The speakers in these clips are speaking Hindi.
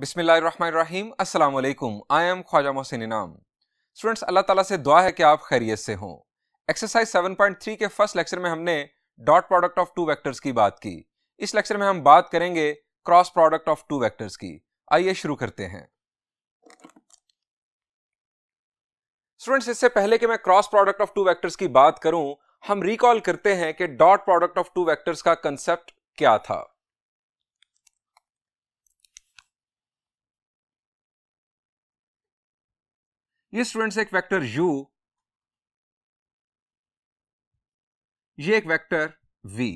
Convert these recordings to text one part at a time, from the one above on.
बिसमीम अल्लाम आई एम ख्वाजा मोहसिन इनाम स्टूडेंट्स अल्लाह ताला से दुआ है कि आप खैरियत से हों एक्सरसाइज 7.3 के फर्स्ट लेक्चर में हमने dot product of two vectors की बात की इस लेक्चर में हम बात करेंगे cross product of two vectors की आइए शुरू करते हैं स्टूडेंट्स इससे पहले कि मैं cross product of two vectors की बात करूं हम रिकॉल करते हैं कि dot product of two vectors का कंसेप्ट क्या था ये स्टूडेंट्स एक वेक्टर u ये एक वेक्टर v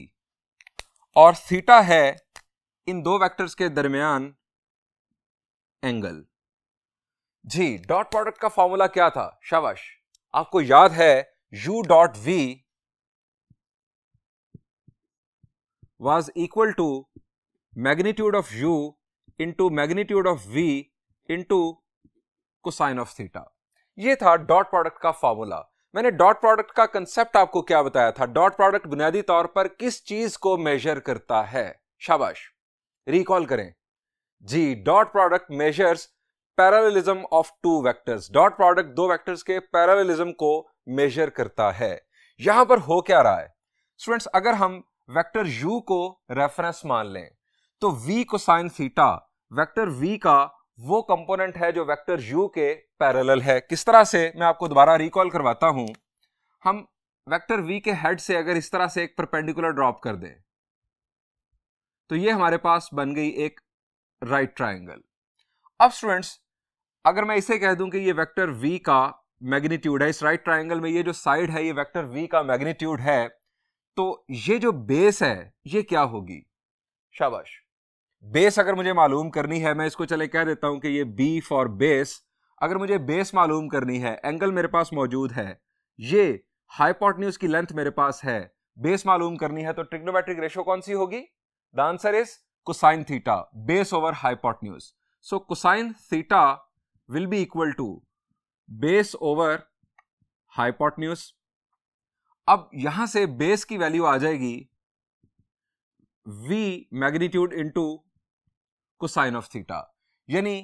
और थीटा है इन दो वेक्टर्स के दरमियान एंगल जी डॉट प्रोडक्ट का फॉर्मूला क्या था शाबाश आपको याद है u dot v was equal to magnitude of u into magnitude of v into cosine of theta ये था डॉट प्रोडक्ट का फॉर्मूला मैंने डॉट प्रोडक्ट का कंसेप्ट आपको क्या बताया था डॉट प्रोडक्ट बुनियादी तौर पर किस चीज को मेजर करता है शाबाश रिकॉल करें जी dot product measures parallelism of two vectors dot product दो वेक्टर्स के पैरालिज्म को मेजर करता है यहां पर हो क्या रहा है स्टूडेंट्स अगर हम वेक्टर यू को रेफरेंस मान लें तो वी को साइन थीटा वेक्टर वी का वो कंपोनेंट है जो वेक्टर यू के पैरेलल है किस तरह से मैं आपको दोबारा रिकॉल करवाता हूं हम वेक्टर वी के हेड से अगर इस तरह से एक परपेंडिकुलर ड्रॉप कर दें तो ये हमारे पास बन गई एक राइट ट्राइंगल अब स्टूडेंट्स अगर मैं इसे कह दूं कि ये वेक्टर वी का मैग्नीट्यूड है इस राइट ट्राइंगल में ये जो साइड है ये वेक्टर वी का मैग्नीट्यूड है तो ये जो बेस है ये क्या होगी शाबाश बेस अगर मुझे मालूम करनी है मैं इसको चले कह देता हूं कि ये बी फॉर बेस अगर मुझे बेस मालूम करनी है एंगल मेरे पास मौजूद है ये हाईपोटन्यूज की लेंथ मेरे पास है बेस मालूम करनी है तो ट्रिग्नोमेट्रिक रेशो कौन सी होगी the answer is cosine theta base over hypotenuse so cosine theta will be equal to base over hypotenuse अब यहां से बेस की वैल्यू आ जाएगी v magnitude into cosine of theta यानी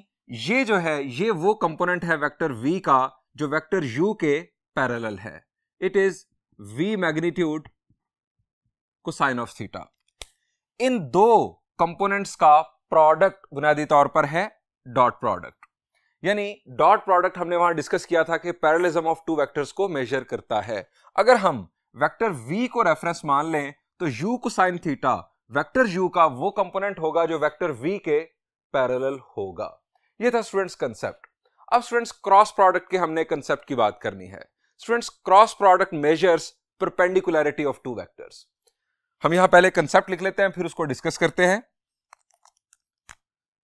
ये जो है ये वो कंपोनेंट है वेक्टर v का जो वेक्टर u के पैरेलल है it is v magnitude cosine of theta इन दो कंपोनेंट्स का प्रोडक्ट बुनियादी तौर पर है डॉट प्रोडक्ट यानी डॉट प्रोडक्ट हमने वहां डिस्कस किया था कि पैरलिज्म ऑफ टू वेक्टर्स को मेजर करता है अगर हम वेक्टर v को रेफरेंस मान लें तो u को साइन थीटा वेक्टर यू का वो कंपोनेंट होगा जो वेक्टर वी के पैरेलल होगा ये था स्टूडेंट्स कंसेप्ट अब स्टूडेंट्स क्रॉस प्रोडक्ट के हमने कंसेप्ट की बात करनी है students cross product measures perpendicularity of two vectors हम यहां पहले कंसेप्ट लिख लेते हैं फिर उसको डिस्कस करते हैं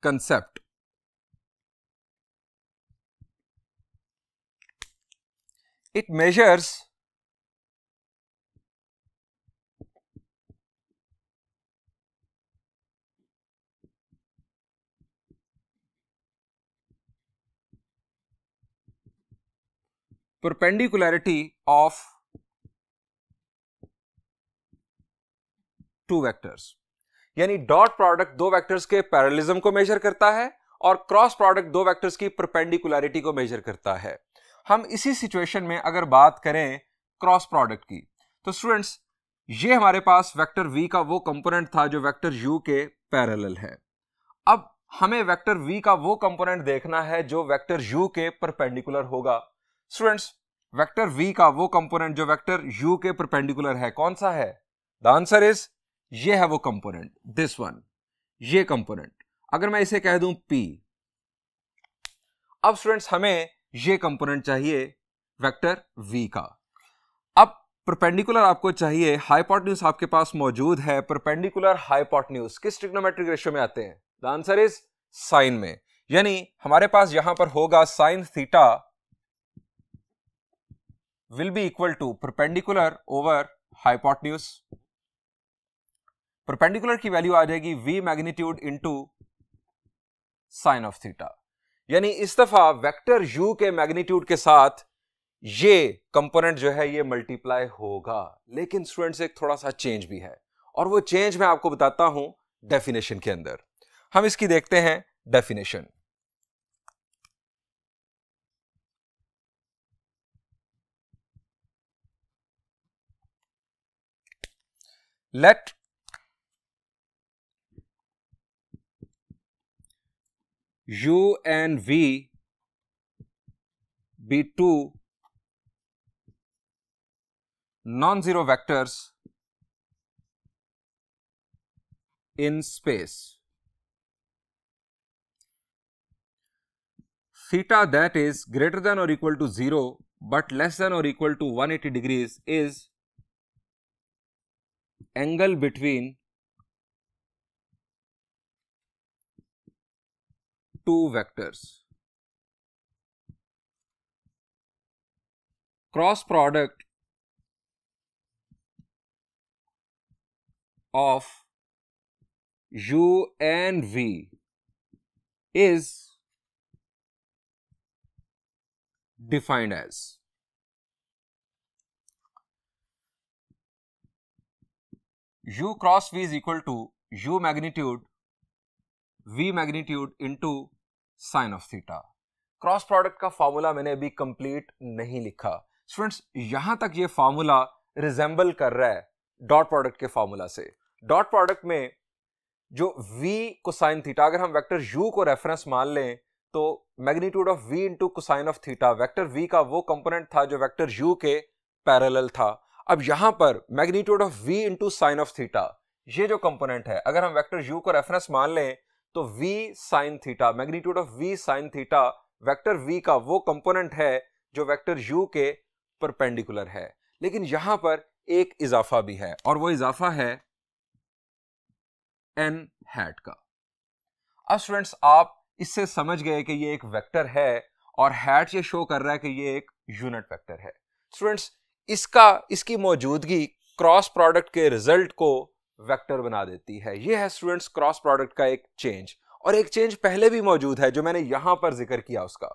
concept it measures perpendicularity of two vectors यानी डॉट प्रोडक्ट दो वेक्टर्स के पैरलिज्म को मेजर करता है और क्रॉस प्रोडक्ट दो वेक्टर्स की परपेंडिकुलरिटी को मेजर करता है हम इसी सिचुएशन में अगर बात करें क्रॉस प्रोडक्ट की तो स्टूडेंट्स ये हमारे पास वेक्टर वी का वो कंपोनेंट था जो वेक्टर यू के पैरेलल है अब हमें वेक्टर वी का वो कंपोनेंट देखना है जो वेक्टर यू के परपेंडिकुलर होगा स्टूडेंट्स वेक्टर v का वो कंपोनेंट जो वेक्टर u के परपेंडिकुलर है कौन सा है द आंसर इज ये है वो कंपोनेंट दिस वन ये कंपोनेंट अगर मैं इसे कह दूं p अब स्टूडेंट्स हमें ये कंपोनेंट चाहिए वेक्टर v का अब परपेंडिकुलर आपको चाहिए हाइपोटन्यूज आपके पास मौजूद है परपेंडिकुलर हाइपोटन्यूज किस ट्रिग्नोमेट्रिक रेशियो में आते हैं द आंसर इज साइन में यानी हमारे पास यहां पर होगा sine theta will be equal to perpendicular over hypotenuse. Perpendicular की वैल्यू आ जाएगी v magnitude into sine of theta यानी इस दफा वेक्टर u के मैग्नीट्यूड के साथ ये कंपोनेंट जो है ये मल्टीप्लाई होगा लेकिन स्टूडेंट्स एक थोड़ा सा चेंज भी है और वो चेंज मैं आपको बताता हूं डेफिनेशन के अंदर हम इसकी देखते हैं definition let u and v be two non-zero vectors in space. Theta that is greater than or equal to 0, but less than or equal to 180 degrees is angle between two vectors. Cross product of u and v is defined as u cross v is equal to u magnitude v magnitude into sin of theta. Cross product का फार्मूला मैंने अभी कंप्लीट नहीं लिखा स्टूडेंट्स यहां तक ये फॉर्मूला रिजेंबल कर रहा है डॉट प्रोडक्ट के फॉर्मूला से डॉट प्रोडक्ट में जो v कोसाइन थीटा अगर हम वेक्टर u को रेफरेंस मान लें तो magnitude of v into cosine of theta vector v का वो कंपोनेंट था जो वेक्टर u के पैरेलल था अब यहां पर magnitude of v into sine of theta ये जो कंपोनेंट है अगर हम वेक्टर यू को रेफरेंस मान लें तो v sine theta magnitude of v sine theta vector v का वो कंपोनेंट है जो वेक्टर यू के परपेंडिकुलर है लेकिन यहां पर एक इजाफा भी है और वो इजाफा है एन हैट का अब स्टूडेंट्स आप इससे समझ गए कि ये एक वेक्टर है और हैट ये शो कर रहा है कि ये एक यूनिट वेक्टर है स्टूडेंट्स इसका इसकी मौजूदगी क्रॉस प्रोडक्ट के रिजल्ट को वेक्टर बना देती है ये है स्टूडेंट्स क्रॉस प्रोडक्ट का एक चेंज और एक चेंज पहले भी मौजूद है जो मैंने यहां पर जिक्र किया उसका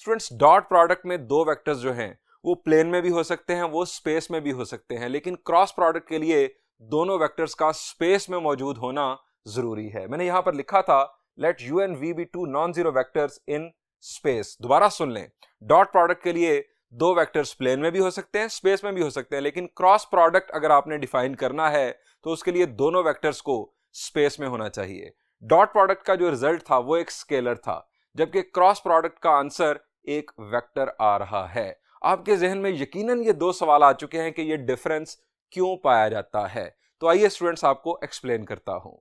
स्टूडेंट्स डॉट प्रोडक्ट में दो वेक्टर्स जो हैं वो प्लेन में भी हो सकते हैं वो स्पेस में भी हो सकते हैं लेकिन क्रॉस प्रोडक्ट के लिए दोनों वेक्टर्स का स्पेस में मौजूद होना जरूरी है मैंने यहां पर लिखा था let u and v be two non zero vectors in space दोबारा सुन लें डॉट प्रोडक्ट के लिए दो वेक्टर्स प्लेन में भी हो सकते हैं स्पेस में भी हो सकते हैं लेकिन क्रॉस प्रोडक्ट अगर आपने डिफाइन करना है तो उसके लिए दोनों वेक्टर्स को स्पेस में होना चाहिए डॉट प्रोडक्ट का जो रिजल्ट था वो एक स्केलर था जबकि क्रॉस प्रोडक्ट का आंसर एक वेक्टर आ रहा है आपके जहन में यकीनन ये दो सवाल आ चुके हैं कि ये डिफरेंस क्यों पाया जाता है तो आइए स्टूडेंट्स आपको एक्सप्लेन करता हूं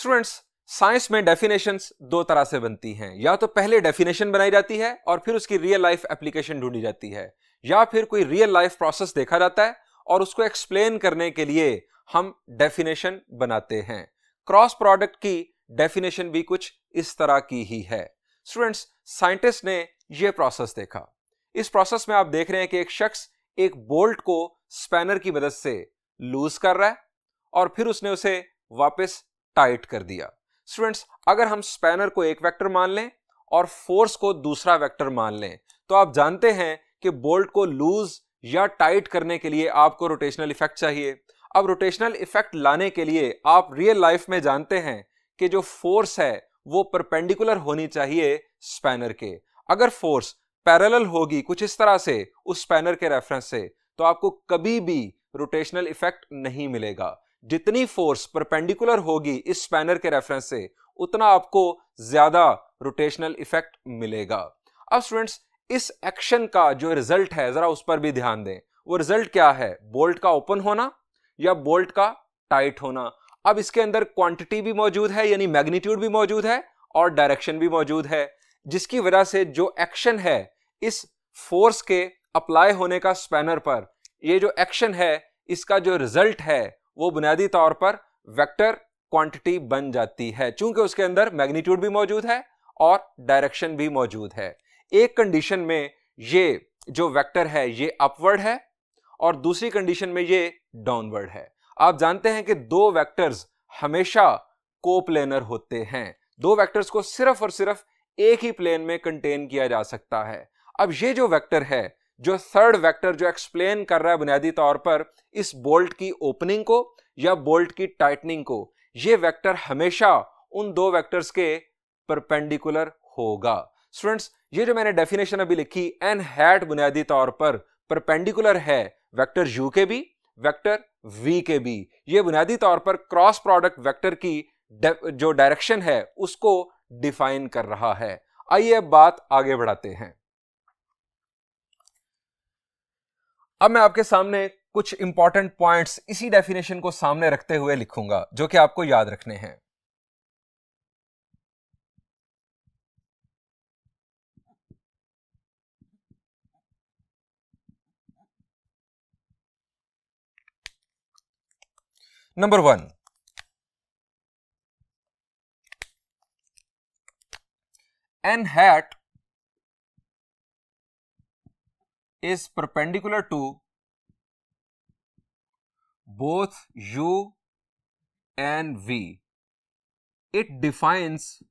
स्टूडेंट्स साइंस में डेफिनेशंस दो तरह से बनती हैं या तो पहले डेफिनेशन बनाई जाती है और फिर उसकी रियल लाइफ एप्लीकेशन ढूंढी जाती है या फिर कोई रियल लाइफ प्रोसेस देखा जाता है और उसको एक्सप्लेन करने के लिए हम डेफिनेशन बनाते हैं क्रॉस प्रोडक्ट की डेफिनेशन भी कुछ इस तरह की ही है स्टूडेंट्स साइंटिस्ट ने यह प्रोसेस देखा इस प्रोसेस में आप देख रहे हैं कि एक शख्स एक बोल्ट को स्पैनर की मदद से लूज कर रहा है और फिर उसने उसे वापस टाइट कर दिया स्टूडेंट्स अगर हम स्पैनर को एक वेक्टर मान लें और फोर्स को दूसरा वेक्टर मान लें तो आप जानते हैं कि बोल्ट को लूज या टाइट करने के लिए आपको रोटेशनल इफेक्ट चाहिए अब रोटेशनल इफेक्ट लाने के लिए आप रियल लाइफ में जानते हैं कि जो फोर्स है वो परपेंडिकुलर होनी चाहिए स्पैनर के अगर फोर्स पैरेलल होगी कुछ इस तरह से उस स्पैनर के रेफरेंस से तो आपको कभी भी रोटेशनल इफेक्ट नहीं मिलेगा जितनी फोर्स परपेंडिकुलर होगी इस स्पैनर के रेफरेंस से उतना आपको ज़्यादा रोटेशनल इफेक्ट मिलेगा अब स्टूडेंट्स इस एक्शन का जो रिजल्ट है ज़रा उस पर भी ध्यान दें वो रिजल्ट क्या है बोल्ट का ओपन होना या बोल्ट का टाइट होना अब इसके अंदर क्वांटिटी भी मौजूद है यानी मैग्नीट्यूड भी मौजूद है और डायरेक्शन भी मौजूद है जिसकी वजह से जो एक्शन है इस फोर्स के अप्लाई होने का स्पैनर पर ये जो एक्शन है इसका जो रिजल्ट है वो बुनियादी तौर पर वेक्टर क्वांटिटी बन जाती है चूंकि उसके अंदर मैग्नीट्यूड भी मौजूद है और डायरेक्शन भी मौजूद है एक कंडीशन में ये जो वेक्टर है ये अपवर्ड है और दूसरी कंडीशन में ये डाउनवर्ड है आप जानते हैं कि दो वेक्टर्स हमेशा कोप्लेनर होते हैं दो वेक्टर्स को सिर्फ और सिर्फ एक ही प्लेन में कंटेन किया जा सकता है अब ये जो वेक्टर है जो थर्ड वेक्टर जो एक्सप्लेन कर रहा है बुनियादी तौर पर इस बोल्ट की ओपनिंग को या बोल्ट की टाइटनिंग को ये वेक्टर हमेशा उन दो वेक्टर्स के परपेंडिकुलर होगा स्टूडेंट्स ये जो मैंने डेफिनेशन अभी लिखी एन हैट बुनियादी तौर पर परपेंडिकुलर है वेक्टर यू के भी वेक्टर वी के भी ये बुनियादी तौर पर क्रॉस प्रोडक्ट वेक्टर की जो डायरेक्शन है उसको डिफाइन कर रहा है आइए अब बात आगे बढ़ाते हैं अब मैं आपके सामने कुछ इंपॉर्टेंट पॉइंट्स इसी डेफिनेशन को सामने रखते हुए लिखूंगा जो कि आपको याद रखने हैं number one n hat is perpendicular to both u and v. It defines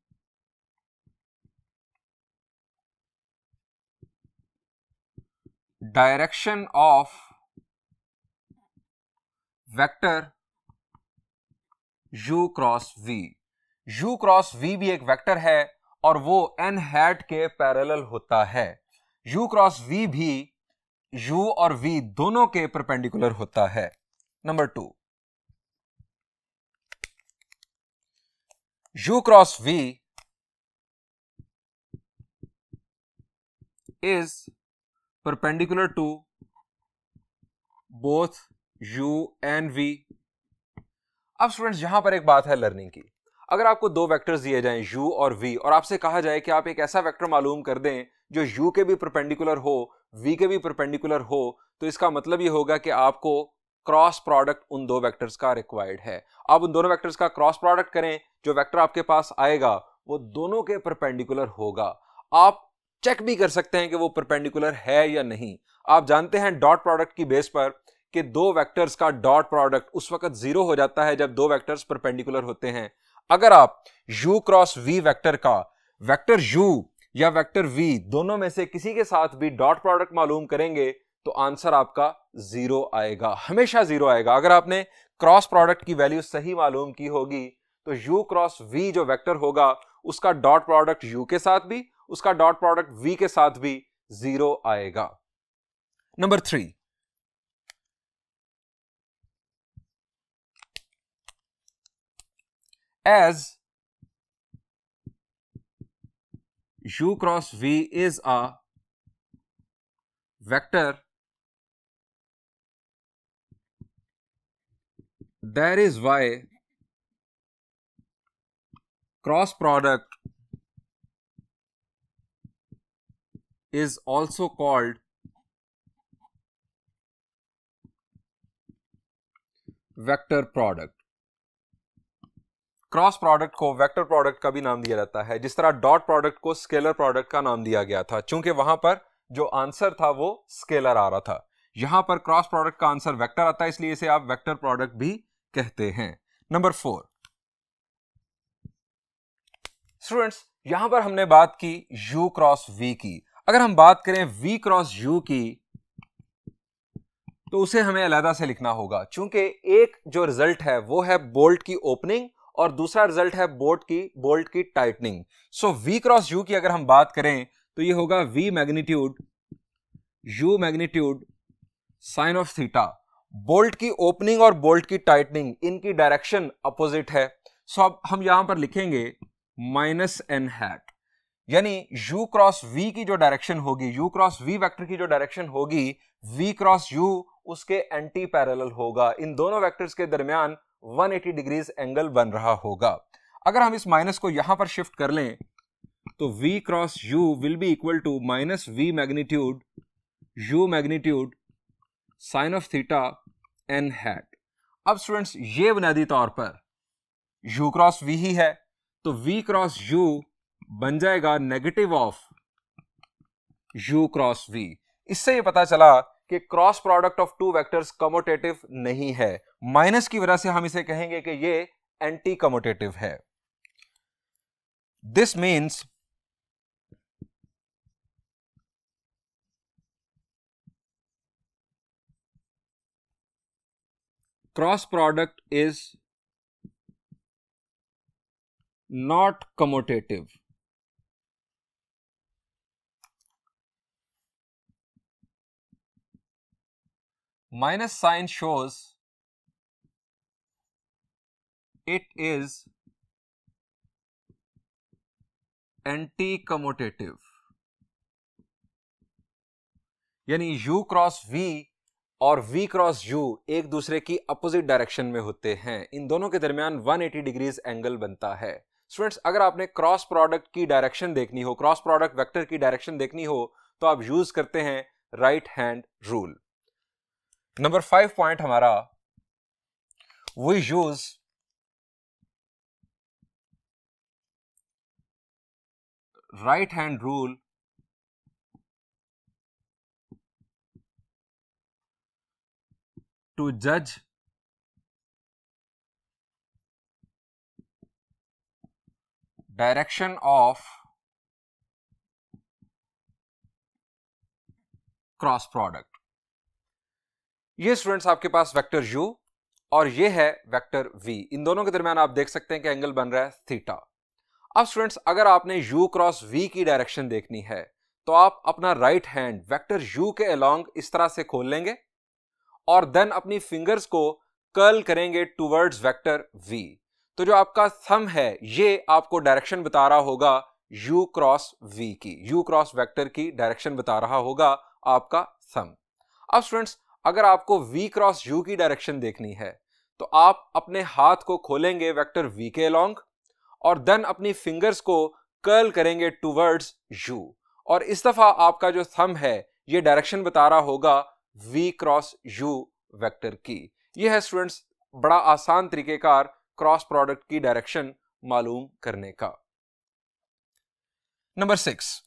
direction of vector u cross v. u cross v भी एक वेक्टर है और वो n हैट के पैरेलल होता है u cross v भी u और v दोनों के परपेंडिकुलर होता है number two u cross v is perpendicular to both u and v अब स्टूडेंट्स यहां पर एक बात है लर्निंग की अगर आपको दो वेक्टर्स दिए जाएं यू और वी और आपसे कहा जाए कि आप एक ऐसा वेक्टर मालूम कर दें जो यू के भी परपेंडिकुलर हो वी के भी परपेंडिकुलर हो तो इसका मतलब ये होगा कि आपको क्रॉस प्रोडक्ट उन दो वेक्टर्स का रिक्वायर्ड है आप उन दोनों वेक्टर्स का क्रॉस प्रोडक्ट करें जो वेक्टर आपके पास आएगा वो दोनों के परपेंडिकुलर होगा आप चेक भी कर सकते हैं कि वो परपेंडिकुलर है या नहीं आप जानते हैं डॉट प्रोडक्ट की बेस पर कि दो वेक्टर्स का डॉट प्रोडक्ट उस वक्त जीरो हो जाता है जब दो वेक्टर्स परपेंडिकुलर होते हैं अगर आप u क्रॉस v वेक्टर का वेक्टर u या वेक्टर v दोनों में से किसी के साथ भी डॉट प्रोडक्ट मालूम करेंगे तो आंसर आपका जीरो आएगा हमेशा जीरो आएगा अगर आपने क्रॉस प्रोडक्ट की वैल्यू सही मालूम की होगी तो u क्रॉस v जो वेक्टर होगा उसका डॉट प्रोडक्ट u के साथ भी उसका डॉट प्रोडक्ट v के साथ भी जीरो आएगा number three as u cross v is a vector that is why cross product is also called vector product cross product को वेक्टर प्रोडक्ट का भी नाम दिया जाता है जिस तरह डॉट प्रोडक्ट को स्केलर प्रोडक्ट का नाम दिया गया था चूंकि वहां पर जो आंसर था वो स्केलर आ रहा था यहां पर क्रॉस प्रोडक्ट का आंसर वेक्टर आता है इसलिए इसे आप वेक्टर प्रोडक्ट भी कहते हैं नंबर फोर स्टूडेंट्स यहां पर हमने बात की यू क्रॉस वी की अगर हम बात करें वी क्रॉस यू की तो उसे हमें अलहदा से लिखना होगा चूंकि एक जो रिजल्ट है वो है बोल्ट की ओपनिंग और दूसरा रिजल्ट है बोल्ट की बोल्ट की tightening so v cross u की अगर हम बात करें तो ये होगा v magnitude u magnitude sine of theta bolt की ओपनिंग और बोल्ट की टाइटनिंग इनकी डायरेक्शन अपोजिट है सो so, अब हम यहां पर लिखेंगे माइनस एन हैट यानी u क्रॉस v की जो डायरेक्शन होगी u क्रॉस v वेक्टर की जो डायरेक्शन होगी v क्रॉस u उसके एंटी पैरेलल होगा इन दोनों वेक्टर्स के दरमियान 180 डिग्रीज एंगल बन रहा होगा अगर हम इस माइनस को यहां पर शिफ्ट कर लें तो v cross u will be equal to minus v magnitude u magnitude sine of theta n hat अब स्टूडेंट्स ये बुनियादी तौर पर u क्रॉस v ही है तो v क्रॉस u बन जाएगा negative of u cross v इससे ये पता चला कि cross product of two vectors commutative नहीं है माइनस की वजह से हम इसे कहेंगे कि ये एंटी कमोटेटिव है this means cross product is not commutative minus sign shows it is anti-commutative. यानी u क्रॉस v और v क्रॉस u एक दूसरे की अपोजिट डायरेक्शन में होते हैं इन दोनों के दरमियान 180 डिग्रीज एंगल बनता है स्टूडेंट्स अगर आपने क्रॉस प्रोडक्ट की डायरेक्शन देखनी हो क्रॉस प्रोडक्ट वेक्टर की डायरेक्शन देखनी हो तो आप यूज करते हैं right hand rule number five point हमारा we use right hand rule to जज डायरेक्शन ऑफ क्रॉस प्रोडक्ट ये स्टूडेंट्स आपके पास वेक्टर यू और ये है वेक्टर वी इन दोनों के दरमियान आप देख सकते हैं कि एंगल बन रहा है थीटा अब स्टूडेंट्स अगर आपने यू क्रॉस वी की डायरेक्शन देखनी है तो आप अपना राइट हैंड वेक्टर यू के अलोंग इस तरह से खोल लेंगे और देन अपनी फिंगर्स को कर्ल करेंगे टूवर्ड्स वेक्टर वी तो जो आपका थम है ये आपको डायरेक्शन बता रहा होगा u क्रॉस v की u क्रॉस वेक्टर की डायरेक्शन बता रहा होगा आपका थम अब स्टूडेंट्स अगर आपको v क्रॉस u की डायरेक्शन देखनी है तो आप अपने हाथ को खोलेंगे वेक्टर v के लॉन्ग और देन अपनी फिंगर्स को कर्ल करेंगे टूवर्ड्स u और इस दफा आपका जो थम है ये डायरेक्शन बता रहा होगा v क्रॉस u वेक्टर की ये है स्टूडेंट्स बड़ा आसान तरीकेकार क्रॉस प्रोडक्ट की डायरेक्शन मालूम करने का number six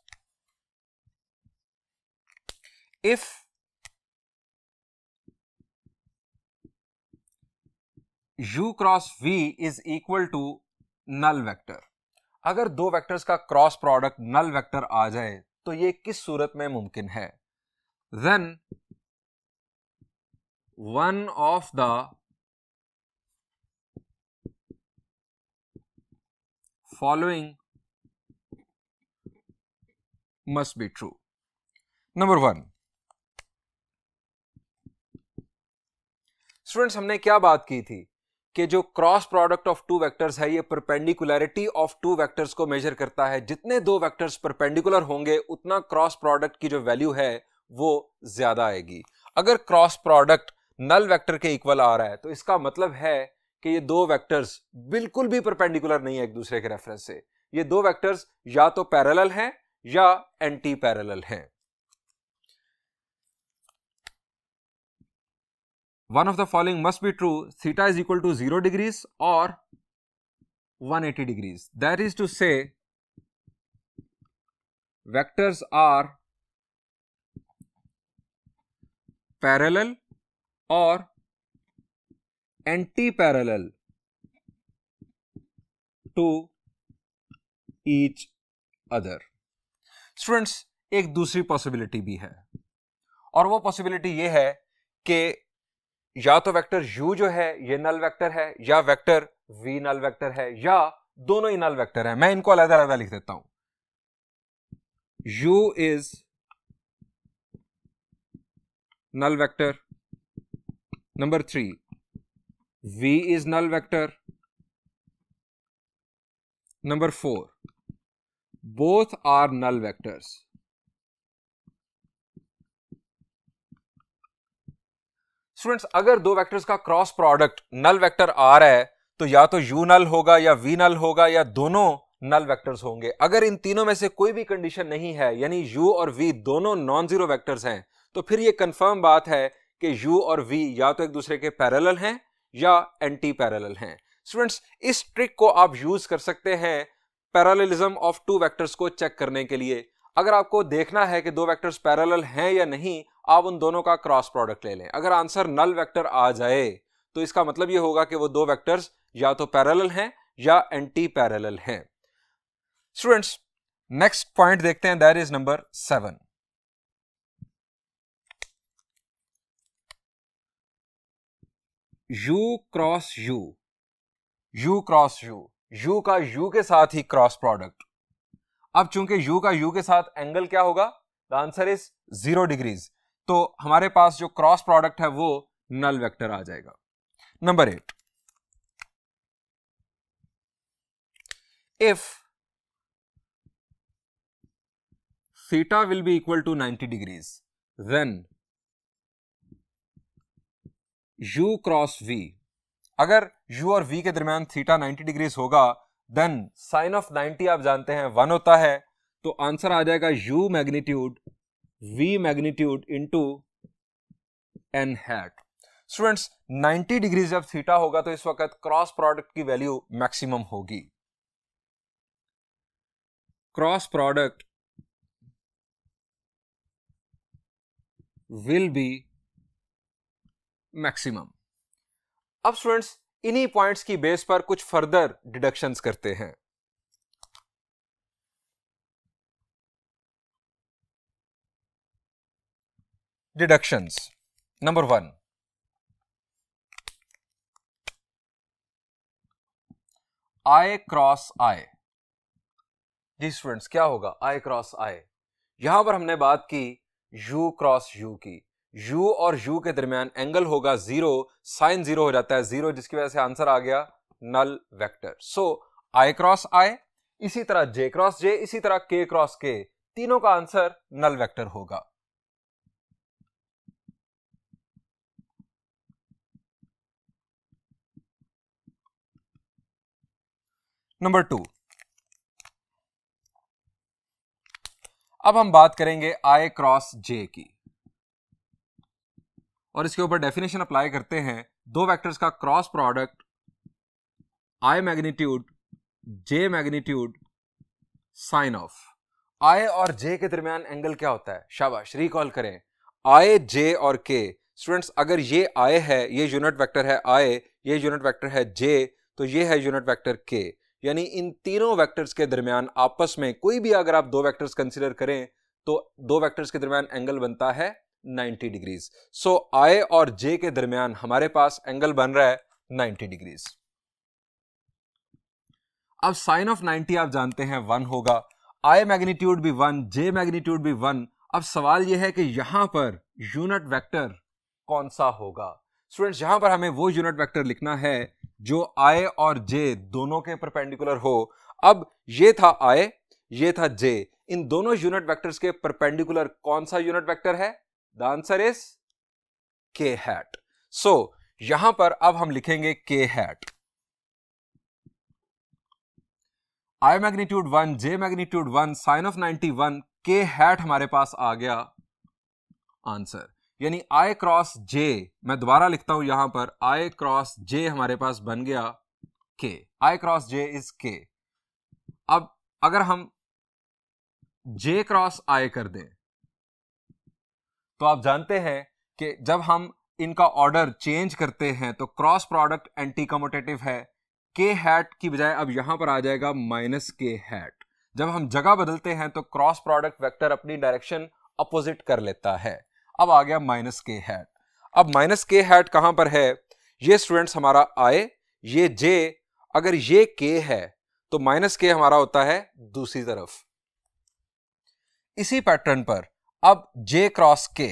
if u cross v is equal to null vector अगर दो वेक्टर्स का क्रॉस प्रोडक्ट नल वेक्टर आ जाए तो ये किस सूरत में मुमकिन है then one of the following must be true number one students हमने क्या बात की थी कि जो cross product of two vectors है ये परपेंडिकुलरिटी ऑफ टू वेक्टर्स को मेजर करता है जितने दो वेक्टर्स परपेंडिकुलर होंगे उतना क्रॉस प्रोडक्ट की जो वैल्यू है वो ज्यादा आएगी अगर क्रॉस प्रोडक्ट नल वेक्टर के इक्वल आ रहा है तो इसका मतलब है कि ये दो वेक्टर्स बिल्कुल भी परपेंडिकुलर नहीं है एक दूसरे के रेफरेंस से ये दो वेक्टर्स या तो पैरेलल हैं या एंटी पैरेलल हैं one of the following must be true theta is equal to zero degrees और one eighty degrees that is two से वैक्टर्स आर पैरेलल और anti parallel to each other students एक दूसरी पॉसिबिलिटी भी है और वो पॉसिबिलिटी ये है कि या तो वेक्टर यू जो है ये नल वेक्टर है या वेक्टर वी नल वेक्टर है या दोनों ही नल वेक्टर है मैं इनको अलहदा अलहदा लिख देता हूं u is null vector number three v is null vector number four both are null vectors students अगर दो वेक्टर्स का क्रॉस प्रोडक्ट नल वेक्टर आ रहा है तो या तो यू नल होगा या वी नल होगा या दोनों नल वेक्टर्स होंगे अगर इन तीनों में से कोई भी कंडीशन नहीं है यानी यू और वी दोनों नॉन जीरो वेक्टर्स हैं तो फिर ये कंफर्म बात है कि यू और वी या तो एक दूसरे के पैरेलल हैं या एंटी पैरेलल हैं स्टूडेंट्स इस ट्रिक को आप यूज कर सकते हैं पैरालिज्म ऑफ टू वैक्टर्स को चेक करने के लिए अगर आपको देखना है कि दो वैक्टर्स पैरल हैं या नहीं आप उन दोनों का क्रॉस प्रोडक्ट ले लें अगर आंसर नल वेक्टर आ जाए तो इसका मतलब ये होगा कि वो दो वेक्टर्स या तो पैरेलल हैं या एंटी पैरेलल हैं स्टूडेंट्स नेक्स्ट पॉइंट देखते हैं that is number seven u cross u u cross u u का यू के साथ ही क्रॉस प्रोडक्ट अब चूंकि यू का यू के साथ एंगल क्या होगा the answer is zero degrees तो हमारे पास जो क्रॉस प्रोडक्ट है वो नल वेक्टर आ जाएगा number eight if theta will be equal to 90 degrees then u cross v अगर यू और वी के दरमियान थीटा 90 डिग्रीज होगा देन साइन ऑफ 90 आप जानते हैं वन होता है तो आंसर आ जाएगा u magnitude v magnitude into n hat students 90 degree जब थीटा होगा तो इस वक्त क्रॉस प्रोडक्ट की वैल्यू मैक्सिमम होगी cross product will be maximum अब स्टूडेंट्स इन्हीं पॉइंट्स की बेस पर कुछ फर्दर डिडक्शंस करते हैं deductions. Number 1. I cross I. जी स्टूडेंट्स क्या होगा आई क्रॉस आई यहां पर हमने बात की यू क्रॉस यू की यू और यू के दरमियान एंगल होगा जीरो साइन जीरो हो जाता है जीरो जिसकी वजह से आंसर आ गया नल वेक्टर सो आई क्रॉस आई इसी तरह जे क्रॉस जे इसी तरह के क्रॉस के तीनों का आंसर नल वेक्टर होगा नंबर टू अब हम बात करेंगे आई क्रॉस जे की और इसके ऊपर डेफिनेशन अप्लाई करते हैं दो वेक्टर्स का cross product i magnitude j magnitude sine of i और जे के दरमियान एंगल क्या होता है शाबाश रिकॉल करें आय जे और के स्टूडेंट्स अगर ये आय है ये यूनिट वेक्टर है आय ये यूनिट वेक्टर है जे तो ये है यूनिट वेक्टर के यानी इन तीनों वेक्टर्स के दरमियान आपस में कोई भी अगर आप दो वेक्टर्स कंसिडर करें तो दो वेक्टर्स के दरमियान एंगल बनता है 90 डिग्रीज सो आई और जे के दरमियान हमारे पास एंगल बन रहा है 90 डिग्रीज अब साइन ऑफ 90 आप जानते हैं वन होगा आई मैग्नीट्यूड भी वन जे मैग्नीट्यूड भी वन अब सवाल यह है कि यहां पर यूनिट वैक्टर कौन सा होगा स्टूडेंट्स यहां पर हमें वो यूनिट वैक्टर लिखना है जो आय और जे दोनों के परपेंडिकुलर हो अब ये था आय ये था जे इन दोनों यूनिट वेक्टर्स के परपेंडिकुलर कौन सा यूनिट वेक्टर है the answer is k hat so यहां पर अब हम लिखेंगे k hat i magnitude one j magnitude one sine of ninety one k hat हमारे पास आ गया आंसर यानी आई क्रॉस जे मैं दोबारा लिखता हूं यहां पर आई क्रॉस जे हमारे पास बन गया के आई क्रॉस जे इज के अब अगर हम जे क्रॉस आई कर दें तो आप जानते हैं कि जब हम इनका ऑर्डर चेंज करते हैं तो क्रॉस प्रोडक्ट एंटी कमोटेटिव है के हैट की बजाय अब यहां पर आ जाएगा माइनस के हैट जब हम जगह बदलते हैं तो क्रॉस प्रोडक्ट वेक्टर अपनी डायरेक्शन अपोजिट कर लेता है अब आ गया माइनस के हैट अब माइनस के हैट कहां पर है ये स्टूडेंट्स हमारा आए ये जे अगर ये के है तो माइनस के हमारा होता है दूसरी तरफ इसी पैटर्न पर अब जे क्रॉस के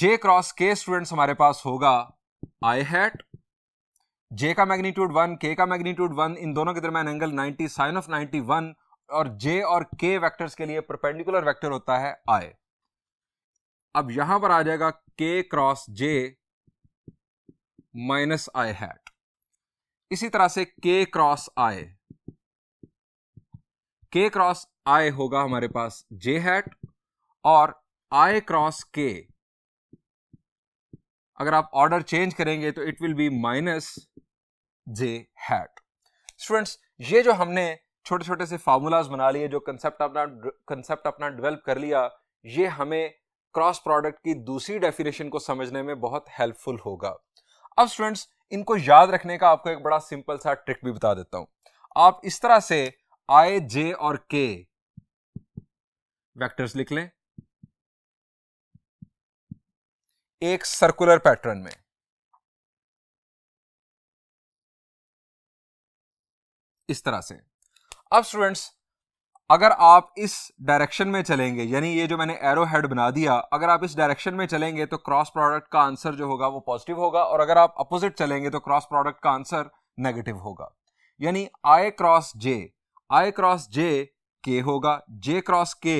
जे क्रॉस के स्टूडेंट्स हमारे पास होगा आई हैट जे का मैग्नीट्यूड वन के का मैग्नीट्यूड वन इन दोनों के दरमियान एंगल 90 साइन ऑफ 91 और जे और के वैक्टर्स के लिए परपेंडिकुलर वैक्टर होता है आई अब यहां पर आ जाएगा k cross j minus i hat इसी तरह से के क्रॉस आई के क्रॉस आई होगा हमारे पास जे हैट और आई क्रॉस के अगर आप ऑर्डर चेंज करेंगे तो it will be minus j hat students ये जो हमने छोटे छोटे से फार्मूलाज बना लिए जो कंसेप्ट अपना कंसेप्ट अपना डेवलप कर लिया ये हमें क्रॉस प्रोडक्ट की दूसरी डेफिनेशन को समझने में बहुत हेल्पफुल होगा अब स्टूडेंट्स इनको याद रखने का आपको एक बड़ा सिंपल सा ट्रिक भी बता देता हूं आप इस तरह से आई जे और के वेक्टर्स लिख लें एक सर्कुलर पैटर्न में इस तरह से अब स्टूडेंट्स अगर आप इस डायरेक्शन में चलेंगे यानी ये जो मैंने एरो हेड बना दिया अगर आप इस डायरेक्शन में चलेंगे तो क्रॉस प्रोडक्ट का आंसर जो होगा वो पॉजिटिव होगा और अगर आप अपोजिट चलेंगे तो क्रॉस प्रोडक्ट का आंसर नेगेटिव होगा यानी आई क्रॉस जे आई क्रॉस जे के होगा जे क्रॉस के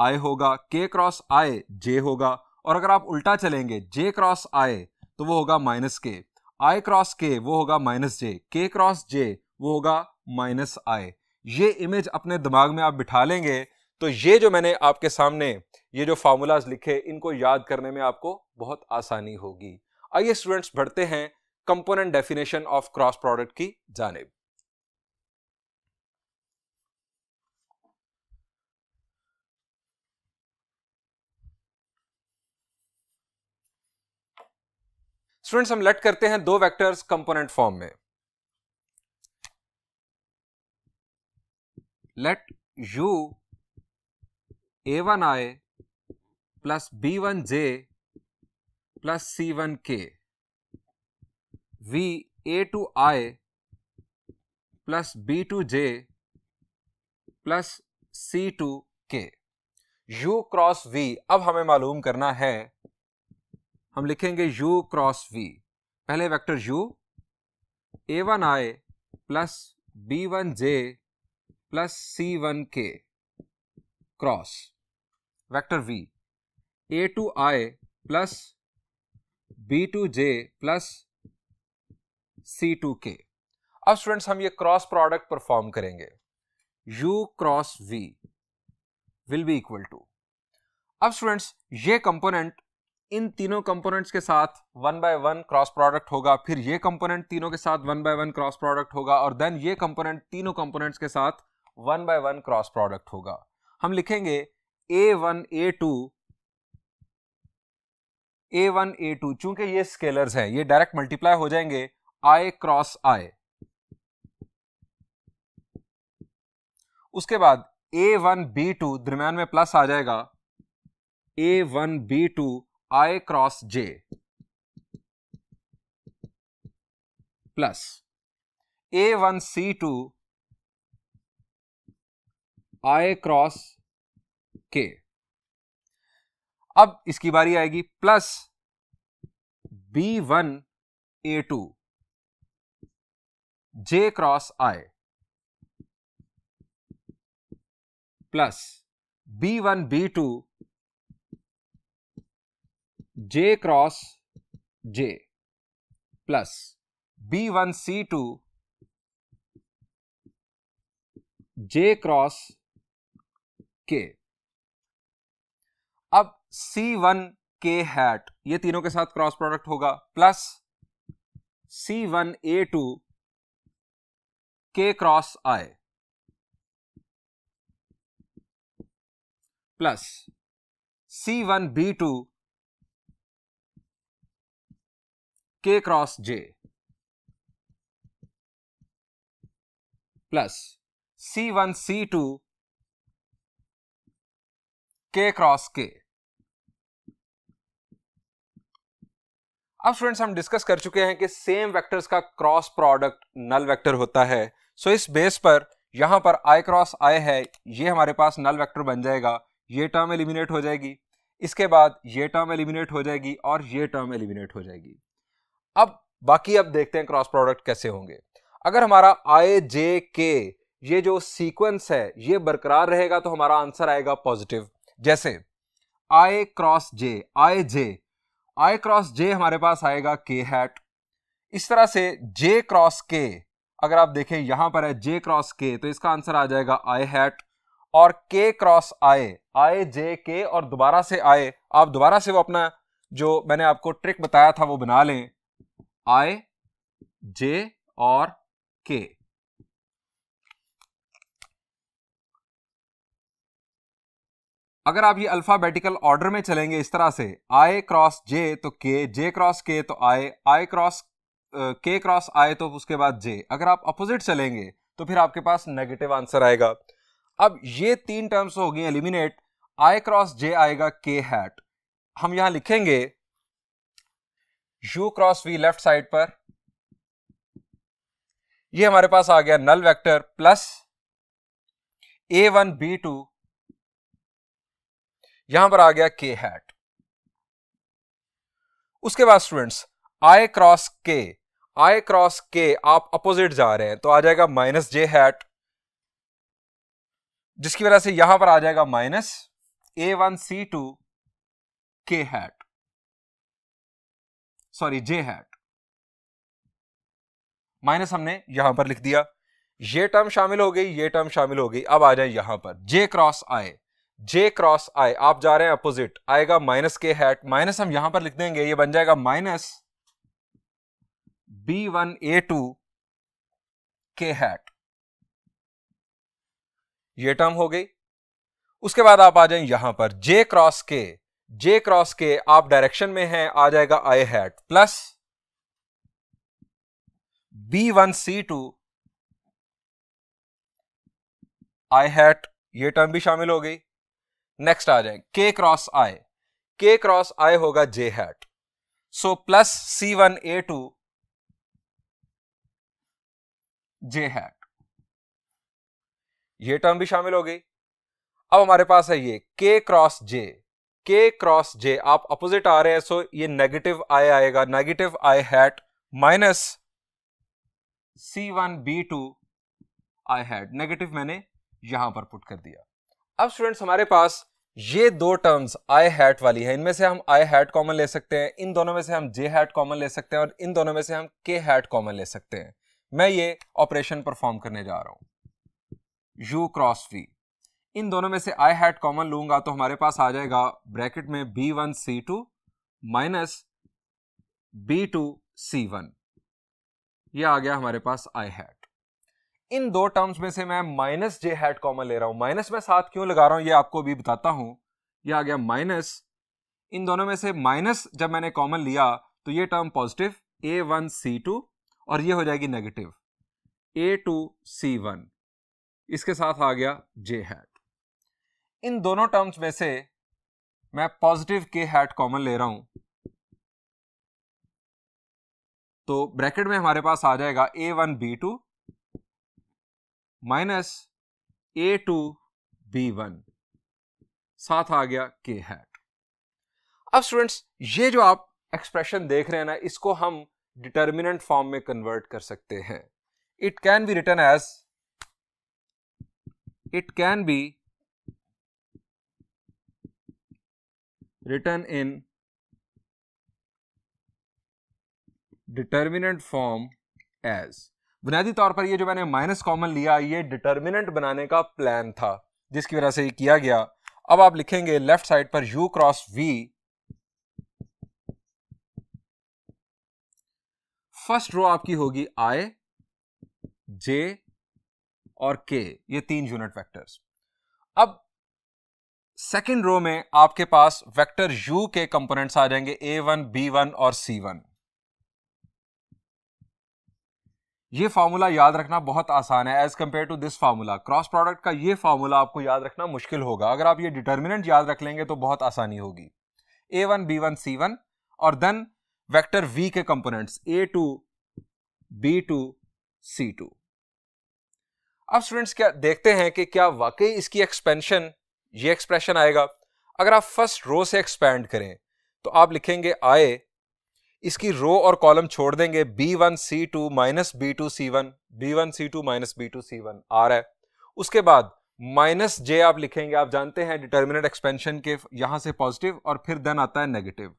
आई होगा के क्रॉस आई जे होगा और अगर आप उल्टा चलेंगे जे क्रॉस आई तो वो होगा माइनस के आई क्रॉस के वो होगा माइनस जे के क्रॉस जे वो होगा माइनस आई ये इमेज अपने दिमाग में आप बिठा लेंगे तो ये जो मैंने आपके सामने ये जो फार्मूलाज लिखे इनको याद करने में आपको बहुत आसानी होगी आइए स्टूडेंट्स बढ़ते हैं component definition of cross product की जानेब स्टूडेंट्स हम लेट करते हैं दो वेक्टर्स कंपोनेंट फॉर्म में let u a1i plus b1j plus c1k v a2i plus b2j plus c2k u cross v अब हमें मालूम करना है हम लिखेंगे u क्रॉस v पहले vector u a1i plus b one j plus c one k cross vector v a two i plus b two j plus c two k अब स्टूडेंट्स हम ये क्रॉस प्रोडक्ट परफॉर्म करेंगे u cross v will be equal to अब स्टूडेंट्स ये कंपोनेंट इन तीनों कंपोनेंट्स के साथ one by one cross product होगा फिर ये कंपोनेंट तीनों के साथ one by one cross product होगा और देन ये कंपोनेंट तीनों कंपोनेंट्स के साथ one by one cross product होगा हम लिखेंगे a one a two a one a two चूंकि ये स्केलर्स हैं ये डायरेक्ट मल्टीप्लाई हो जाएंगे आई क्रॉस आई उसके बाद ए वन बी टू दरम्यान में प्लस आ जाएगा a one b two i cross j plus a one c two i cross k अब इसकी बारी आएगी plus b one a two j cross i plus b one b two j cross j plus b one c two j cross k अब सी वन के हैट ये तीनों के साथ क्रॉस प्रोडक्ट होगा plus c one a two k cross i plus c one b two k cross j plus c one c two k cross k अब स्टूडेंट्स हम डिस्कस कर चुके हैं कि सेम वेक्टर्स का क्रॉस प्रोडक्ट नल वेक्टर होता है सो so इस बेस पर यहां पर आई क्रॉस आई है ये हमारे पास नल वेक्टर बन जाएगा ये टर्म एलिमिनेट हो जाएगी इसके बाद ये टर्म एलिमिनेट हो जाएगी और ये टर्म एलिमिनेट हो जाएगी अब बाकी अब देखते हैं क्रॉस प्रोडक्ट कैसे होंगे अगर हमारा आई जे के ये जो सीक्वेंस है ये बरकरार रहेगा तो हमारा आंसर आएगा पॉजिटिव जैसे आई cross j I J i cross जे हमारे पास आएगा के हैट इस तरह से जे क्रॉस के अगर आप देखें यहां पर है जे क्रॉस के तो इसका आंसर आ जाएगा आई हैट और के क्रॉस आए आए जे के और दोबारा से आए आप दोबारा से वो अपना जो मैंने आपको ट्रिक बताया था वो बना लें आए जे और के अगर आप ये अल्फ़ाबेटिकल ऑर्डर में चलेंगे इस तरह से आई क्रॉस जे तो के जे क्रॉस के तो आई आई क्रॉस के क्रॉस आई तो उसके बाद जे अगर आप अपोजिट चलेंगे तो फिर आपके पास नेगेटिव आंसर आएगा अब ये तीन टर्म्स हो गई एलिमिनेट आई क्रॉस जे आएगा के हैट हम यहां लिखेंगे u cross v left side पर ये हमारे पास आ गया null vector plus a one b two यहां पर आ गया के हैट उसके बाद स्टूडेंट्स आई क्रॉस के आई क्रॉस के आप अपोजिट जा रहे हैं तो आ जाएगा माइनस जे हैट जिसकी वजह से यहां पर आ जाएगा minus a one c two k hat sorry j hat minus हमने यहां पर लिख दिया ये टर्म शामिल हो गई ये टर्म शामिल हो गई अब आ जाए यहां पर जे क्रॉस आए जे क्रॉस आई आप जा रहे हैं अपोजिट आएगा माइनस के हैट माइनस हम यहां पर लिख देंगे ये बन जाएगा minus b one a two k hat ये टर्म हो गई उसके बाद आप आ जाए यहां पर जे क्रॉस के जे क्रॉस के आप डायरेक्शन में हैं आ जाएगा i hat plus b one c two i hat ये टर्म भी शामिल हो गई नेक्स्ट आ जाए के क्रॉस आई के क्रॉस आई होगा j hat so plus c one a two j hat ये टर्म भी शामिल हो गई अब हमारे पास है ये के क्रॉस जे के क्रॉस जे आप अपोजिट आ रहे हैं सो ये नेगेटिव आई आएगा negative i hat minus c one b two i hat negative मैंने यहां पर पुट कर दिया अब स्टूडेंट्स हमारे पास ये दो टर्म्स आई हैट वाली है इनमें से हम आई हैट कॉमन ले सकते हैं इन दोनों में से हम जे हैट कॉमन ले सकते हैं और इन दोनों में से हम के हैट कॉमन ले सकते हैं मैं ये ऑपरेशन परफॉर्म करने जा रहा हूं यू क्रॉस वी इन दोनों में से आई हैट कॉमन लूंगा तो हमारे पास आ जाएगा ब्रैकेट में b one c two minus b two c one यह आ गया हमारे पास आई हैट इन दो टर्म्स में से मैं माइनस जे हैट कॉमन ले रहा हूं माइनस मैं साथ क्यों लगा रहा हूं ये आपको अभी बताता हूं ये आ गया माइनस इन दोनों में से माइनस जब मैंने कॉमन लिया तो ये term positive a one c two और ये हो जाएगी negative a two c one इसके साथ आ गया जे हैट इन दोनों टर्म्स में से मैं पॉजिटिव के हैट कॉमन ले रहा हूं तो ब्रैकेट में हमारे पास आ जाएगा a one b two minus a two b one साथ आ गया के हैट अब स्टूडेंट्स ये जो आप एक्सप्रेशन देख रहे हैं ना इसको हम डिटर्मिनेंट फॉर्म में कन्वर्ट कर सकते हैं it can be written as it can be written in determinant form as बुनियादी तौर पर ये जो मैंने माइनस कॉमन लिया ये डिटर्मिनेंट बनाने का प्लान था जिसकी वजह से ये किया गया अब आप लिखेंगे लेफ्ट साइड पर u cross v first row आपकी होगी आई जे और के ये तीन यूनिट वेक्टर्स अब सेकेंड रो में आपके पास वेक्टर यू के कंपोनेंट्स आ जाएंगे ए वन बी वन और सी वन ये फार्मूला याद रखना बहुत आसान है as compare to this formula cross product का ये फार्मूला आपको याद रखना मुश्किल होगा अगर आप ये डिटर्मिनेंट याद रख लेंगे तो बहुत आसानी होगी a one b one c one और देन वेक्टर वी के components a two b two c two अब स्टूडेंट्स क्या देखते हैं कि क्या वाकई इसकी एक्सपेंशन ये एक्सप्रेशन आएगा अगर आप फर्स्ट रो से एक्सपेंड करें तो आप लिखेंगे आए इसकी रो और कॉलम छोड़ देंगे b one c two minus b two c one b one c two minus b two c one आ रहा है उसके बाद माइनस जे आप लिखेंगे आप जानते हैं डिटर्मिनेट एक्सपेंशन के यहां से पॉजिटिव और फिर देन आता है negative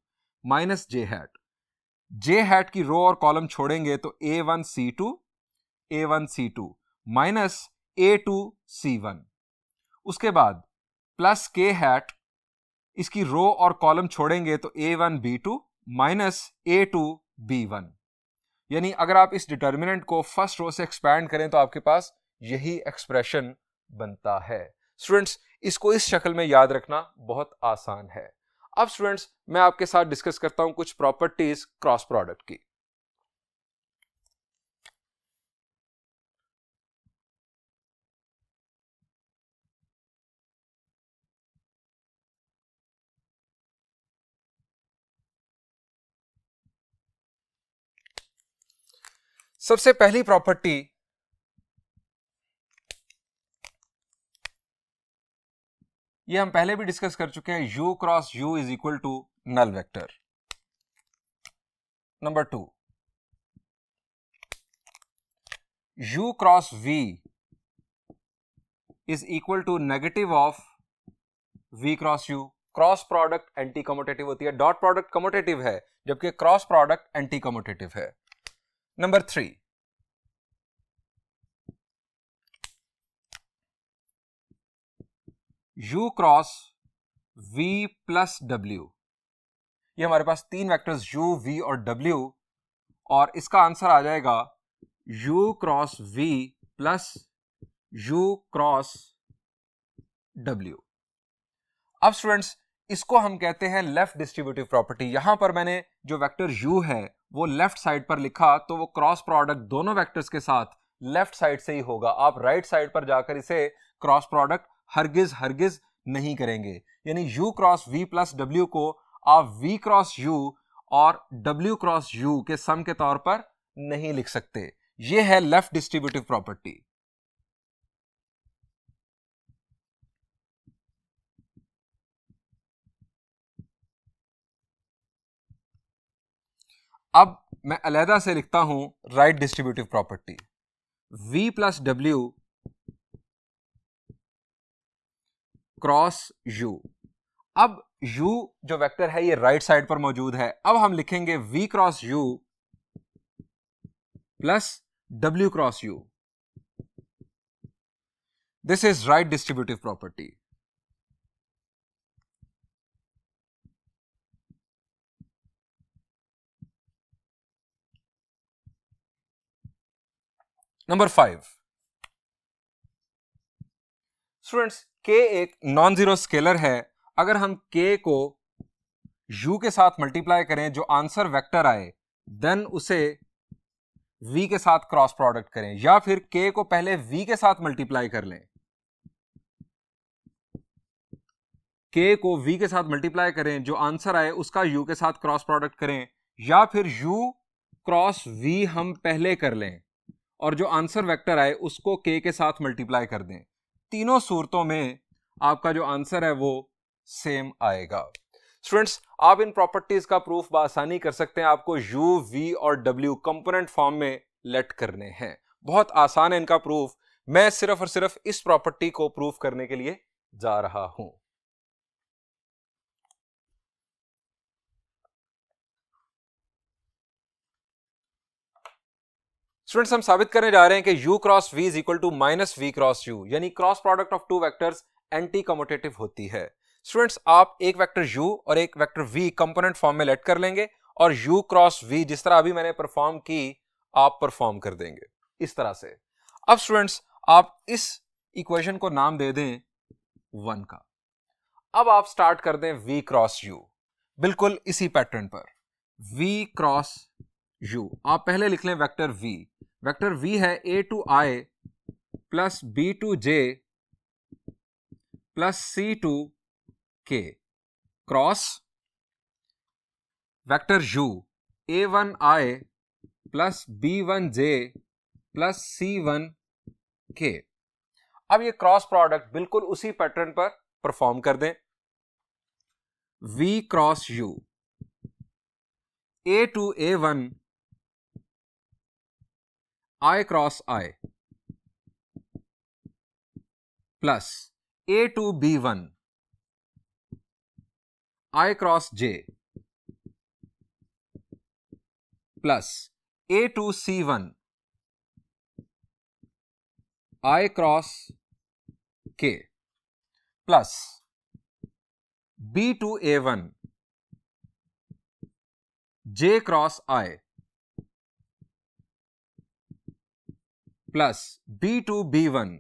minus j hat j hat की रो और कॉलम छोड़ेंगे तो a one c two a one c two minus a two c one उसके बाद प्लस के हैट इसकी रो और कॉलम छोड़ेंगे तो a one b two minus a two b one यानी अगर आप इस डिटर्मिनेंट को फर्स्ट रो से एक्सपैंड करें तो आपके पास यही एक्सप्रेशन बनता है स्टूडेंट्स इसको इस शक्ल में याद रखना बहुत आसान है अब स्टूडेंट्स मैं आपके साथ डिस्कस करता हूं कुछ प्रॉपर्टीज क्रॉस प्रोडक्ट की सबसे पहली प्रॉपर्टी ये हम पहले भी डिस्कस कर चुके हैं u cross u is equal to null vector number two u cross v is equal to negative of v cross u cross product anti commutative होती है डॉट प्रोडक्ट कमोटेटिव है जबकि क्रॉस प्रोडक्ट एंटी कमोटेटिव है Number 3. U cross V plus W ये हमारे पास तीन वेक्टर्स U, V और W और इसका आंसर आ जाएगा U cross V plus U cross W अब स्टूडेंट्स इसको हम कहते हैं लेफ्ट डिस्ट्रीब्यूटिव प्रॉपर्टी यहां पर मैंने जो वेक्टर U है वो लेफ्ट साइड पर लिखा तो वो क्रॉस प्रोडक्ट दोनों वेक्टर्स के साथ लेफ्ट साइड से ही होगा आप राइट right साइड पर जाकर इसे क्रॉस प्रोडक्ट हरगिज हरगिज नहीं करेंगे यानी u क्रॉस v प्लस डब्ल्यू को आप v क्रॉस u और w क्रॉस u के सम के तौर पर नहीं लिख सकते ये है लेफ्ट डिस्ट्रीब्यूटिव प्रॉपर्टी अब मैं अलहदा से लिखता हूं right distributive property v plus डब्ल्यू क्रॉस u अब u जो वेक्टर है ये राइट right साइड पर मौजूद है अब हम लिखेंगे v cross u plus w cross u this is right distributive property number five students के एक नॉन जीरो स्केलर है अगर हम के को यू के साथ मल्टीप्लाई करें जो आंसर वेक्टर आए देन उसे वी के साथ क्रॉस प्रोडक्ट करें या फिर के को पहले वी के साथ मल्टीप्लाई कर लें के को वी के साथ मल्टीप्लाई करें जो आंसर आए उसका यू के साथ क्रॉस प्रोडक्ट करें या फिर यू क्रॉस वी हम पहले कर लें और जो आंसर वेक्टर आए उसको के के साथ मल्टीप्लाई कर दें तीनों सूरतों में आपका जो आंसर है वो सेम आएगा स्टूडेंट्स आप इन प्रॉपर्टीज का प्रूफ बसानी कर सकते हैं आपको यू वी और डब्ल्यू कंपोनेंट फॉर्म में लेट करने हैं बहुत आसान है इनका प्रूफ मैं सिर्फ और सिर्फ इस प्रॉपर्टी को प्रूफ करने के लिए जा रहा हूं स्टूडेंट्स हम साबित करने जा रहे हैं कि u cross v is equal to minus v cross u यानी cross product of two vectors anti commutative होती है स्टूडेंट्स आप एक वैक्टर यू और एक वैक्टर वी कंपोनेंट फॉर्म में लेट कर लेंगे और यू क्रॉस वी जिस तरह अभी मैंने परफॉर्म की आप परफॉर्म कर देंगे इस तरह से अब स्टूडेंट्स आप इस इक्वेशन को नाम दे दें वन का अब आप स्टार्ट कर दें वी क्रॉस यू बिल्कुल इसी पैटर्न पर वी क्रॉस u आप पहले लिख लें वेक्टर v वेक्टर v है a two i plus b two j plus c two k cross vector u a one i plus b one j plus c one k अब ये क्रॉस प्रोडक्ट बिल्कुल उसी पैटर्न पर परफॉर्म कर दें v cross u a two a one i cross i plus a2 b1 i cross j plus a2 c1 i cross k plus b2 a1 j cross i plus b two b one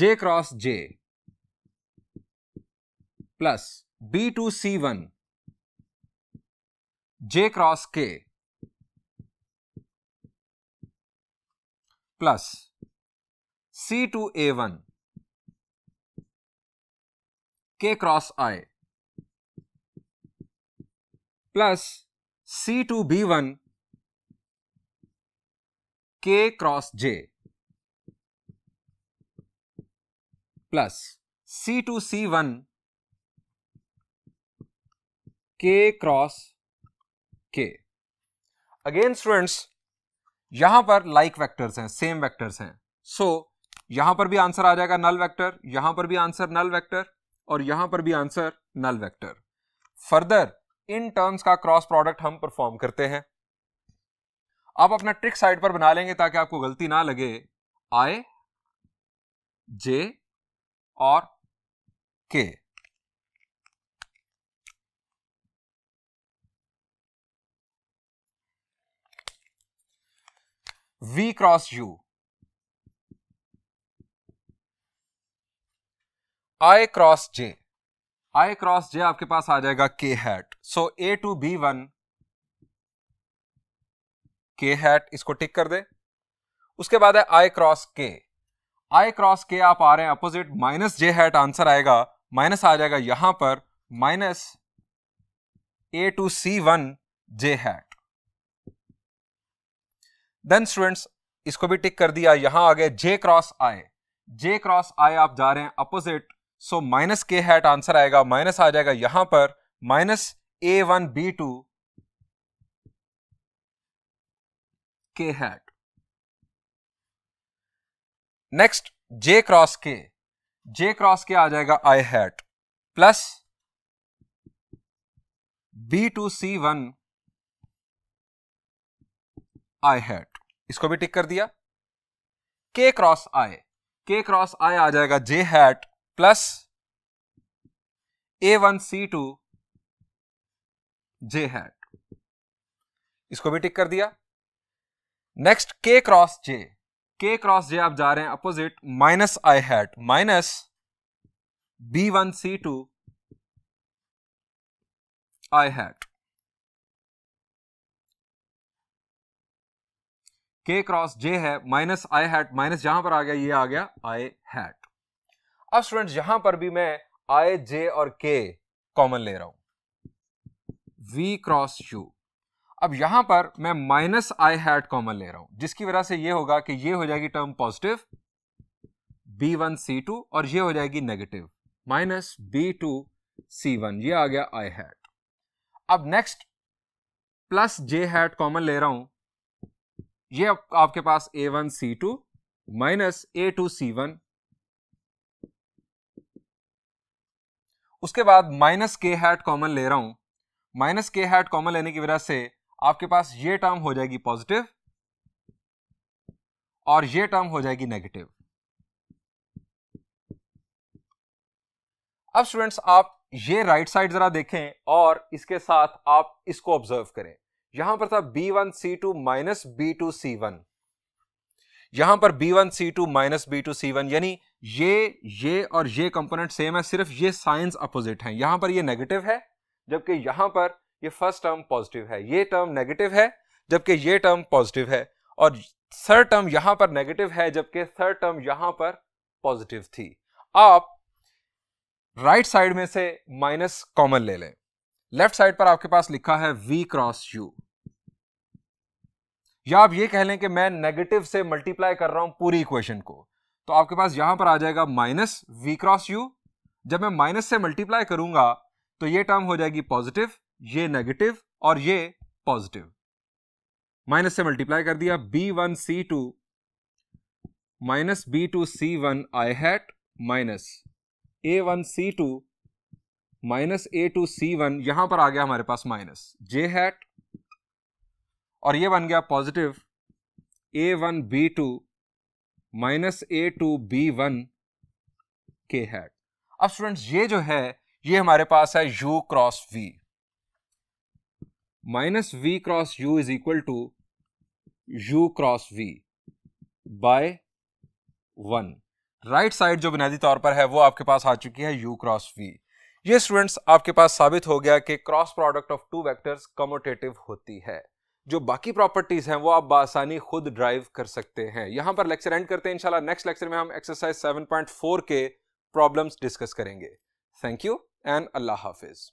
j cross j plus b two c one j cross k plus c two a one k cross i plus c two b one cross j plus c two c one k cross k again students यहां पर लाइक like वेक्टर्स हैं सेम वेक्टर्स हैं सो so, यहां पर भी आंसर आ जाएगा नल वेक्टर यहां पर भी आंसर नल वेक्टर और यहां पर भी answer null vector further in terms का क्रॉस प्रोडक्ट हम परफॉर्म करते हैं आप अपना ट्रिक साइड पर बना लेंगे ताकि आपको गलती ना लगे आई जे और k v cross u i cross j i cross j आपके पास आ जाएगा k hat so a two b one k hat इसको टिक कर दे उसके बाद है आई क्रॉस के आई क्रॉस के आप आ रहे हैं opposite minus j hat answer आएगा माइनस आ जाएगा यहां पर minus a two c one j hat then students इसको भी टिक कर दिया यहां आ गए जे क्रॉस आए जे क्रॉस आए आप जा रहे हैं opposite so minus k hat answer आएगा माइनस आ जाएगा यहां पर minus a one b two k hat. Next j cross k j cross k आ जाएगा i hat plus b two c one i hat इसको भी टिक कर दिया के क्रॉस आई के क्रॉस आई आ जाएगा j hat plus a one c two j hat इसको भी टिक कर दिया नेक्स्ट के क्रॉस जे के क्रॉस जे आप जा रहे हैं opposite minus i hat minus b one c two i hat के क्रॉस जे है माइनस आई हैट माइनस यहां पर आ गया ये आ गया आई हैट अब स्टूडेंट यहां पर भी मैं आई जे और के कॉमन ले रहा हूं वी क्रॉस यू अब यहां पर मैं माइनस आई हैट कॉमन ले रहा हूं जिसकी वजह से यह होगा कि यह हो जाएगी term positive b one c two और यह हो जाएगी negative minus b two c one ये आ गया आई हैट अब next plus j hat common ले रहा हूं ये आप, आपके पास a one c two minus a two c one उसके बाद माइनस के हैट कॉमन ले रहा हूं माइनस के हैट कॉमन लेने की वजह से आपके पास ये टर्म हो जाएगी पॉजिटिव और ये टर्म हो जाएगी नेगेटिव अब स्टूडेंट्स आप ये राइट साइड जरा देखें और इसके साथ आप इसको ऑब्जर्व करें यहां पर था b one c two minus b two c one यहां पर b one c two minus b two c one यानी ये ये और ये कंपोनेंट सेम है सिर्फ ये साइंस अपोजिट हैं यहां पर ये नेगेटिव है जबकि यहां पर ये फर्स्ट टर्म पॉजिटिव है ये टर्म नेगेटिव है जबकि ये टर्म पॉजिटिव है और थर्ड टर्म यहां पर नेगेटिव है जबकि थर्ड टर्म यहां पर पॉजिटिव थी आप राइट right साइड में से माइनस कॉमन ले लें लेफ्ट साइड पर आपके पास लिखा है v क्रॉस u या आप ये कह लें कि मैं नेगेटिव से मल्टीप्लाई कर रहा हूं पूरी इक्वेशन को तो आपके पास यहां पर आ जाएगा माइनस वी क्रॉस यू जब मैं माइनस से मल्टीप्लाई करूंगा तो ये टर्म हो जाएगी पॉजिटिव ये नेगेटिव और ये पॉजिटिव माइनस से मल्टीप्लाई कर दिया b one c two minus b two c one i hat minus a one c two minus a two c one यहां पर आ गया हमारे पास माइनस जे हैट और ये बन गया positive a one b two minus a two b one k hat अब स्टूडेंट्स ये जो है ये हमारे पास है u cross v minus v cross u is equal to u cross v by one right side जो बुनियादी तौर पर है वो आपके पास आ चुकी है u क्रॉस v ये स्टूडेंट्स आपके पास साबित हो गया कि cross product of two vectors commutative होती है जो बाकी प्रॉपर्टीज हैं वो आप आसानी खुद ड्राइव कर सकते हैं यहां पर लेक्चर एंड करते हैं इंशाल्लाह नेक्स्ट लेक्चर में हम एक्सरसाइज 7.4 के प्रॉब्लम्स डिस्कस करेंगे थैंक यू एंड अल्लाह हाफिज़